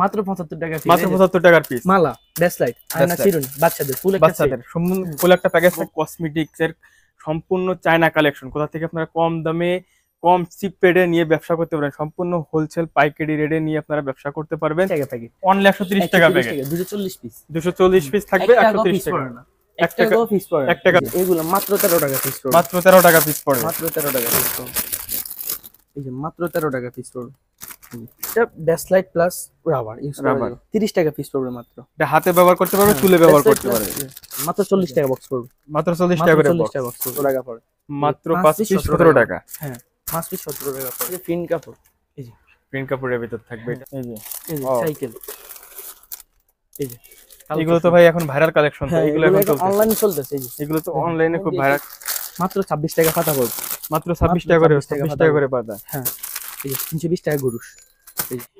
মাত্র 75 টাকা মাত্র পঁচাত্তর টাকার পিস মালা ব্যাসলাইট আয়না চিরুন বাচ্চাদের ফুল একটা বাচ্চাদের ফুল একটা প্যাকেজ কসমেটিক্স এর সম্পূর্ণ চায়না কালেকশন কোথা থেকে আপনারা কম দামে কম চিপ রেডে নিয়ে ব্যবসা করতে পারেন সম্পূর্ণ হোলসেল পাইকারি রেডে নিয়ে আপনারা ব্যবসা করতে পারবেন অনলি একশো তিরিশ টাকা প্যাকেট দুশো চল্লিশ পিস দুশো চল্লিশ পিস থাকবে একশো তিরিশ টাকা মাত্র তেরো টাকা পিস মাত্র তেরো টাকা পিস পড়ে মাত্র তেরো টাকা পিস পড়ে মাত্র তেরো টাকা পিস পড়বে এটা মাত্র এটা ব্যবহার করতে পারবে হ্যাঁ, হ্যাঁ, মাত্র 40 টাকা বক্স পড়বে মাত্র করে 40 হ্যাঁ, কাপড়ের ভিতর থাকবে এগুলো তো ভাই এখন ভাইরাল কালেকশন এগুলো অনলাইন চলতেছে এগুলো তো অনলাইনে খুব ভাইরাল মাত্র 26 টাকা পাতা পড়বে মাত্র 26 টাকা করে 26 টাকা করে পাতা হ্যাঁ এই যে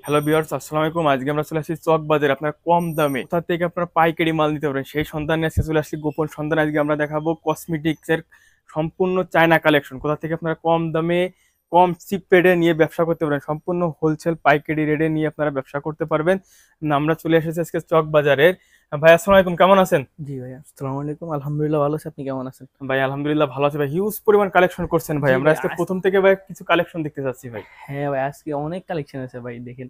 হ্যালো বিয়ার্স আসসালামু আলাইকুম আজকে আমরা চলে আসছি চক বাজারে আপনার কম দামে কোথা থেকে আপনার পাইকারি মাল নিতে পারেন সেই সন্ধান আজকে চলে আসছি গোপন সন্ধান আজকে আমরা দেখাবো কসমেটিক্সের সম্পূর্ণ চায়না কালেকশন কোথা থেকে আপনারা কম দামে কম চিপ রেডে নিয়ে ব্যবসা করতে পারেন সম্পূর্ণ হোলসেল পাইকারি রেডে নিয়ে আপনারা ব্যবসা করতে পারবেন আমরা চলে এসেছি আজকে চক বাজারের ভাই আসসালামু কেমন আছেন জি ভাই আসসালামু আলাইকুম আলহামদুলিল্লাহ ভালো আছি আপনি কেমন আছেন ভাই আলহামদুলিল্লাহ ভালো আছি ভাই হিউজ পরিমাণ কালেকশন করছেন ভাই আমরা আজকে প্রথম থেকে ভাই কিছু কালেকশন দেখতে ভাই হ্যাঁ ভাই আজকে অনেক কালেকশন আছে ভাই দেখেন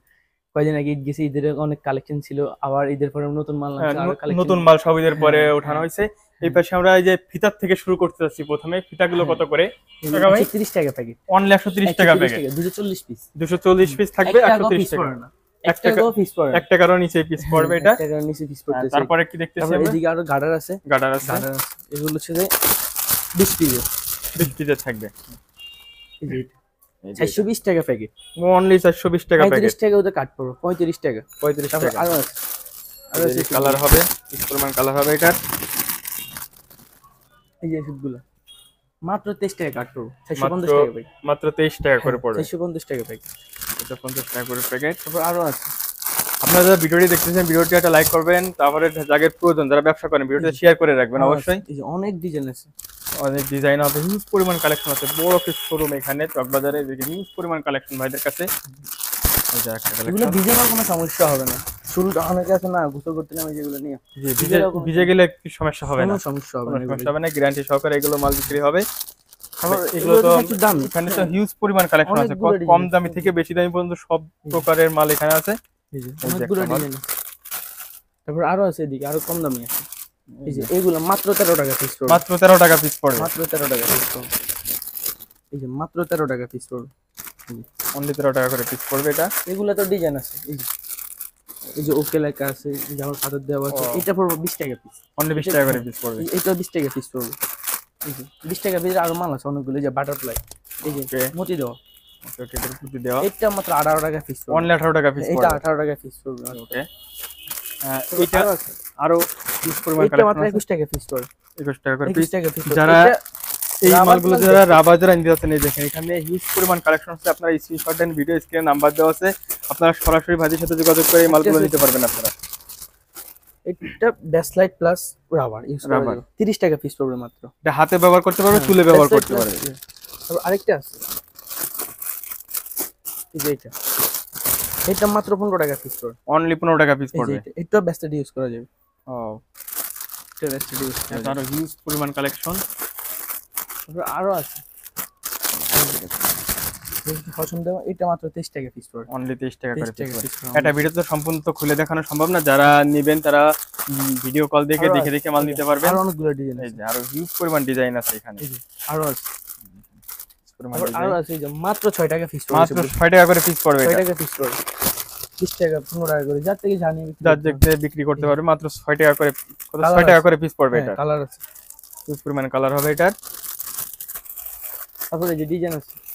কয়েকদিন আগে ঈদ গেছে ঈদের অনেক কালেকশন ছিল আবার ঈদের পরে নতুন মাল হ্যাঁ, নতুন মাল সব ঈদের হ্যাঁ, পরে হ্যাঁ, ওঠানো হয়েছে এই পাশে আমরা এই যে ফিতার থেকে শুরু করতে যাচ্ছি প্রথমে ফিতা গুলো কত করে তিরিশ টাকা প্যাকেট অনলি একশো টাকা প্যাকেট দুশো চল্লিশ পিস দুশো চল্লিশ পিস থাকবে একশো টাকা নিচে পিস হ্যাঁ, পড়বে এটা নিচে পিস হ্যাঁ, পড়বে তারপরে কি এদিকে আরো আছে আছে এগুলো হচ্ছে যে থাকবে চারশো বিশ টাকা প্যাকেট অনলি চারশো বিশ টাকা টাকা পঁয়ত্রিশ টাকা পঁয়ত্রিশ টাকা কালার হবে কালার হবে এই যে মাত্র তেইশ টাকা কাট পড়বে টাকা প্যাকেট মাত্র তেইশ টাকা করে হ্যাঁ, পড়বে পঞ্চাশ টাকা প্যাকেট এটা পঞ্চাশ টাকা করে প্যাকেট তারপর আরও আছে আপনারা যারা ভিডিওটি দেখতেছেন ভিডিওটি একটা লাইক করবেন তারপরে জাগের প্রয়োজন যারা ব্যবসা করেন ভিডিওটা শেয়ার করে রাখবেন হ্যাঁ, অবশ্যই অনেক ডিজাইন আছে অনেক ডিজাইন হবে হিউজ পরিমাণ কালেকশন আছে বড় একটা শোরুম এখানে চকবাজারে দেখি হিউজ পরিমাণ কালেকশন ভাইদের কাছে সমস্যা হবে না না যেগুলো ভিজে গেলে সমস্যা হবে না সমস্যা হবে না সমস্যা হবে না গ্যারান্টি সহকারে এগুলো মাল বিক্রি হবে হ্যাঁ। কম দামি থেকে বেশি দামি পর্যন্ত সব প্রকারের মাল এখানে আছে তারপর আরো আছে এদিকে আরো কম দামি আছে পিস মাত্র 13 টাকা পিস পড়বে মাত্র 13 টাকা পিস এই যে মাত্র 13 টাকা পিস পড়বে অনলি 13 টাকা করে পিস পড়বে এটা এগুলো তো ডিজাইন আছে এই যে এই আছে যেমন হাতের দেওয়া আছে এটা পড়বে টাকা পিস অনলি 20 টাকা করে পিস পড়বে এটা 20 টাকা পিস পড়বে টাকা আরো মাল আছে অনেকগুলো যে বাটারফ্লাই এই যে এটা মাত্র টাকা অনলি টাকা এটা টাকা ওকে আচ্ছা। আরো মাত্র একুশ টাকা টাকা করে টাকা যারা এই মালগুলো যারা এই দেখেন এখানে হিউজ পরিমাণ কালেকশন আছে আপনার স্ক্রিনশট দেন ভিডিও স্ক্রিনে নাম্বার দেওয়া আছে আপনারা সরাসরি ভাইদের সাথে যোগাযোগ করে এই মালগুলো নিতে পারবেন আপনারা এটা ব্যাসলাইট প্লাস রাবার ইউজ রাবার 30 টাকা পিস পড়বে মাত্র এটা হাতে ব্যবহার করতে পারবে হ্যাঁ, চুলে ব্যবহার করতে পারবে তারপর আরেকটা আছে এই যে এটা এটা মাত্র 15 টাকা পিস পড়বে অনলি 15 টাকা পিস পড়বে এটা ব্যাসলাইট ইউজ করা যাবে ও এটা ব্যাসলাইট ইউজ করা যাবে আরো হিউজ পরিমাণ কালেকশন তারপর আরো আছে পছন্দ এটা মাত্র 23 টাকা পিস অনলি 23 টাকা করে পিস এটা ভিডিও তো সম্পূর্ণ তো খুলে দেখানো সম্ভব না যারা নেবেন তারা ভিডিও কল দেখে দেখে দেখে মাল নিতে পারবেন আর অনেকগুলো ডিজাইন আছে আরো হিউজ পরিমাণ ডিজাইন আছে এখানে আছে যে মাত্র 6 টাকা পিস মাত্র 6 টাকা করে পিস পড়বে 6 টাকা পিস পড়বে 20 টাকা টাকা করে যার থেকে যার বিক্রি করতে পারবে মাত্র টাকা করে টাকা করে পিস পড়বে কালার হ্যাঁ, কালার হবে এটার তারপরে যে ডিজাইন আছে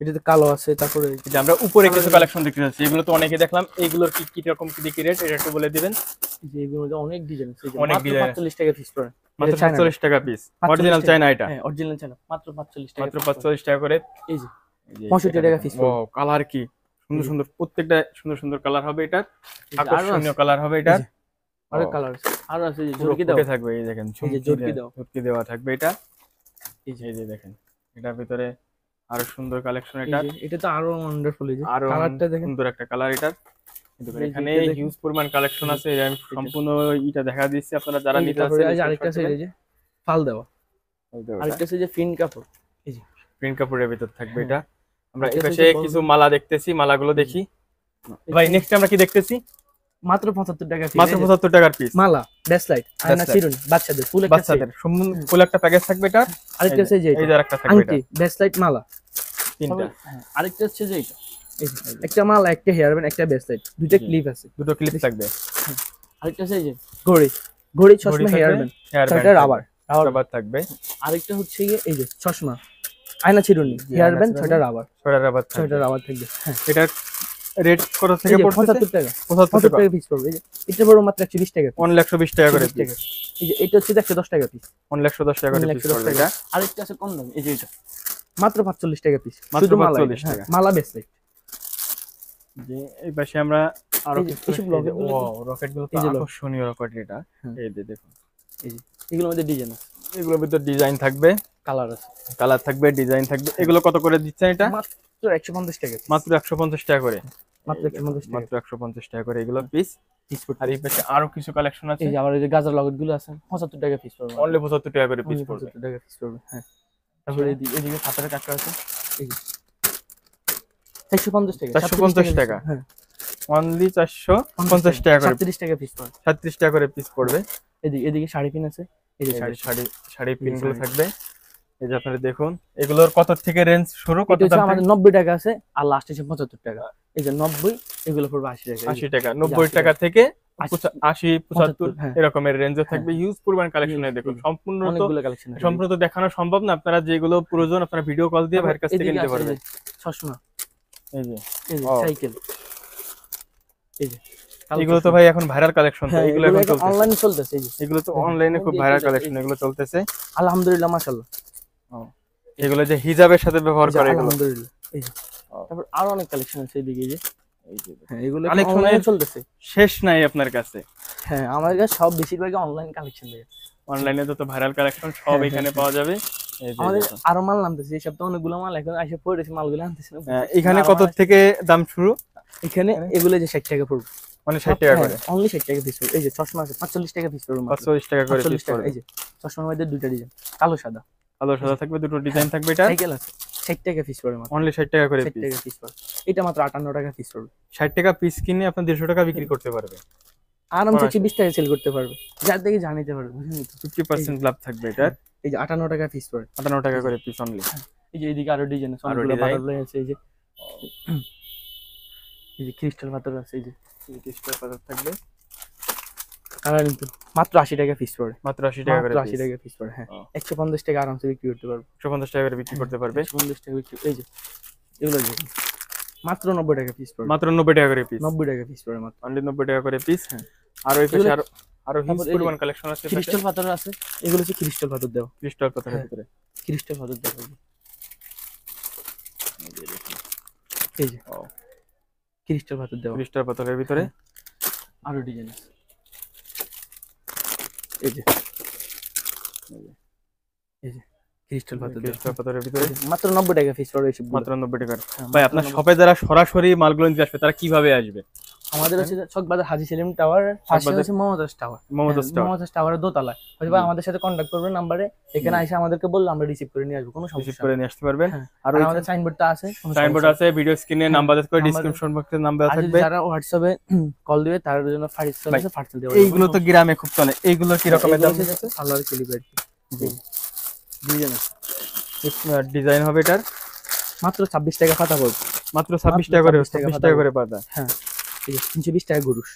এটাতে কালো আছে তারপরে আমরা উপরে কিছু কালেকশন দেখতে এগুলো তো অনেকে দেখলাম এগুলোর কি কি রকম কি রেট এটা একটু বলে দিবেন যে এগুলোর মধ্যে অনেক ডিজাইন আছে অনেক ডিজাইন 45 টাকা পিস পড়ে পিস অরিজিনাল এটা হ্যাঁ, মাত্র মাত্র টাকা করে পিস কালার কি সুন্দর সুন্দর প্রত্যেকটা সুন্দর সুন্দর কালার হবে এটা কালার হবে এটা কালার আর থাকবে এই দেখেন দেওয়া থাকবে এটা দেখেন এটার ভিতরে আরো সুন্দর কালেকশন এটা এটা তো আরো ওয়ান্ডারফুল এই যে কালারটা দেখেন সুন্দর একটা কালার এটা এখানে হিউজ পরিমাণ কালেকশন আছে আমি সম্পূর্ণ এটা দেখা দিচ্ছি আপনারা যারা নিতে আছেন এই যে আরেকটা যে ফাল দেওয়া আরেকটা আছে যে ফিন কাপড় এই যে ফিন কাপড়ের ভিতর থাকবে হ্যাঁ। এটা আমরা এই পাশে কিছু মালা দেখতেছি মালাগুলো দেখি ভাই নেক্সট আমরা কি দেখতেছি মাত্র 75 টাকা মাত্র 75 টাকার পিস মালা ব্যাসলাইট আয়না চিরুনি বাচ্চাদের ফুল একটা বাচ্চাদের ফুল একটা প্যাকেজ থাকবে এটা হ্যাঁ, আরেকটা হচ্ছে যে এই ব্যাসলাইট মালা তিনটা আরেকটা হচ্ছে যে একটা মালা একটা হেয়ার ব্যান্ড একটা ব্যাসলাইট দুইটা ক্লিপ আছে দুটো ক্লিপ থাকবে আরেকটা হচ্ছে যে ঘড়ি ঘড়ি চশমা হেয়ার ব্যান্ড ছয়টা রাবার রাবার থাকবে আরেকটা হচ্ছে গিয়ে এই যে চশমা আয়না চিরুনি হেয়ার ব্যান্ড ছয়টা রাবার ছয়টা রাবার ছয়টা রাবার থাকবে হ্যাঁ এটা রেট থেকে পড়ছে 75 টাকা 75 টাকা পিস এটা বড় টাকা টাকা হচ্ছে টাকা পিস মাত্র টাকা পিস হ্যাঁ, টাকা মালা যে এই পাশে আমরা রকেট রকেট এটা হ্যাঁ। দেখুন মধ্যে ডিজাইন এগুলোর ভিতর ডিজাইন থাকবে কালার আছে কালার থাকবে ডিজাইন থাকবে এগুলো কত করে দিচ্ছেন এটা মাত্র 150 টাকা মাত্র 150 টাকা করে মাত্র 150 মাত্র 150 টাকা করে এগুলো পিস আর আরো কিছু কালেকশন আছে এই যে আমার এই যে আছে 75 টাকা পিস পড়বে অনলি 75 টাকা করে পিস পড়বে 75 টাকা পিস পড়বে হ্যাঁ তারপরে এদিকে এদিকে খাতার আছে এই 450 টাকা 450 টাকা হ্যাঁ অনলি 450 টাকা করে 37 টাকা পিস পড়বে 37 টাকা করে পিস পড়বে এদিকে এদিকে শাড়ি পিন আছে এই যে শাড়ি শাড়ি শাড়ি থাকবে এই যে আপনারা দেখুন এগুলোর কত থেকে রেঞ্জ শুরু কত দাম আমাদের 90 টাকা আছে আর লাস্ট আছে 75 টাকা এই যে 90 এগুলো পড়বে 80 টাকা 80 টাকা 90 টাকা থেকে 80 75 হ্যাঁ। এরকমের রেঞ্জে হ্যাঁ। থাকবে হিউজ দেখুন সম্পূর্ণ তো সম্পূর্ণ তো দেখানো সম্ভব না আপনারা যেগুলো প্রয়োজন আপনারা ভিডিও কল দিয়ে ভাইয়ের কাছ থেকে নিতে পারবেন চশমা এই যে সাইকেল হ্যাঁ, এই যে এগুলো তো ভাই এখন ভাইরাল কালেকশন এগুলো এখন অনলাইনে চলতেছে এগুলো তো অনলাইনে খুব ভাইরাল কালেকশন এগুলো চলতেছে আলহামদুলিল্লাহ মাশাআল্লাহ এগুলো যে হিজাবের সাথে ব্যবহার করে তারপর আরো অনেক কালেকশন আছে হ্যাঁ, শেষ নাই আপনার কাছে হ্যাঁ আমার কাছে সব বেশিরভাগ অনলাইন কালেকশন দেয় অনলাইনে ভাইরাল কালেকশন সব হ্যাঁ, হ্যাঁ, এখানে পাওয়া যাবে আরো মাল নামতেছে এই সপ্তাহে অনেকগুলো মাল এখন আসে পড়েছে মালগুলো আনতেছে এখানে কত থেকে দাম শুরু এখানে এগুলো যে ষাট টাকা পড়বে মানে ষাট টাকা করে অনলি ষাট টাকা পিস এই যে চশমা আছে টাকা পিস পড়বে টাকা করে পিস এই যে চশমার মধ্যে দুইটা ডিজাইন কালো সাদা আলো সাদা থাকবে দুটো ডিজাইন থাকবে এটা সাইকেল আছে 60 টাকা পিস মাত্র অনলি 60 টাকা করে 60 টাকা পিস করে এটা মাত্র 58 টাকা পিস করবে 60 টাকা পিস কিনে আপনি 150 টাকা বিক্রি করতে পারবে আরামসে 24 টাকা সেল করতে পারবে যার দিকে জানিতে পারবে 50% লাভ থাকবে এটা হ্যাঁ, এই যে 58 টাকা পিস করে 58 টাকা করে পিস অনলি হ্যাঁ, এই যে এদিকে আরো ডিজাইন আছে আরো ডিজাইন আছে এই যে এই যে ক্রিস্টাল পাথর আছে এই যে ক্রিস্টাল পাথর থাকবে মাত্র আশি টাকা পিস পড়ে মাত্র আশি টাকা করে আশি টাকা পিস পড়ে হ্যাঁ একশো পঞ্চাশ টাকা আরামসে বিক্রি করতে পারবে একশো পঞ্চাশ টাকা করে বিক্রি করতে পারবে একশো পঞ্চাশ টাকা বিক্রি এই যে এগুলো দেখুন মাত্র নব্বই টাকা পিস পড়ে মাত্র নব্বই টাকা করে পিস নব্বই টাকা পিস পড়ে মাত্র অনলি নব্বই টাকা করে পিস হ্যাঁ আর ওই পাশে আরো আরো হিউজ পরিমাণ কালেকশন আছে ক্রিস্টাল পাথর আছে এগুলো হচ্ছে ক্রিস্টাল পাথর দেওয়া ক্রিস্টাল হ্যাঁ। পাথরের ভিতরে ক্রিস্টাল হ্যাঁ। পাথর দেওয়া এই যে ক্রিস্টাল পাথর দেওয়া ক্রিস্টাল পাথরের ভিতরে আরো ডিজাইন আছে মাত্র নব্বই টাকা ফিস রয়েছে মাত্র নব্বই টাকা হ্যাঁ, ভাই আপনার শপে যারা সরাসরি মালগুলো নিতে আসবে তারা কিভাবে আসবে আমাদের আচ্ছা। হচ্ছে Chawkbazar Haji Selim tower Momtaz tower tower টাওয়ারের দোতলায় হয়তো আমাদের সাথে কন্টাক্ট করবেন নাম্বারে এখানে এসে আমাদেরকে বললো আমরা রিসিভ করে নিয়ে আসবো কোনো রিসিভ করে নিয়ে আসতে পারবেন হ্যাঁ, আর আমাদের সাইনবোর্ডটা আছে সাইনবোর্ড আছে ভিডিও স্ক্রিনে নাম্বার আছে বক্সে নাম্বার থাকবে যারা হোয়াটসঅ্যাপে কল দিবে তার জন্য আছে এইগুলো তো গ্রামে খুব চলে এইগুলো কি রকমের দাম আছে কিলিবেট জি ডিজাইন ডিজাইন হবে এটার মাত্র 26 টাকা পাতা পড়বে মাত্র 26 টাকা করে 26 টাকা করে পাতা হ্যাঁ এই যে তিনশো বিশ টাকা গরুষ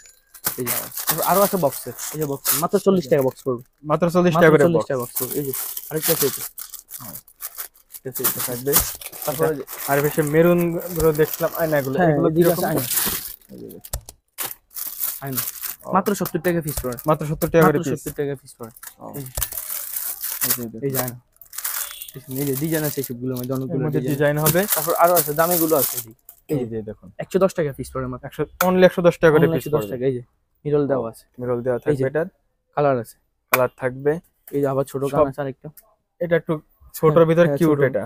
তারপর আরো একটা বক্সের এই যে বক্স মাত্র চল্লিশ টাকা বক্স পড়বে মাত্র চল্লিশ টাকা চল্লিশ টাকা বক্স পড়বে এই যে আরেকটা আছে এটা থাকবে আর বেশি মেরুন গুলো দেখলাম আয়নাগুলো হ্যাঁ, এগুলো আয়না মাত্র সত্তর টাকা ফিস পড়ে মাত্র সত্তর টাকা করে সত্তর টাকা ফিস পড়ে এই যায় না এই যে ডিজাইন আছে সবগুলো মধ্যে ডিজাইন হবে তারপর আরো আছে দামিগুলো আছে এই যে দেখুন 110 টাকা পিস পড়ে মাত্র 100 অনলি 110 টাকা করে পিস 110 টাকা এই যে মিরল দেওয়া oh, আছে মিরল দেওয়া থাকবে এটা কালার আছে কালার থাকবে এই যে আবার ছোট কালার আছে আরেকটা এটা একটু ছোটর হ্যাঁ, ভিতর কিউট হ্যাঁ, এটা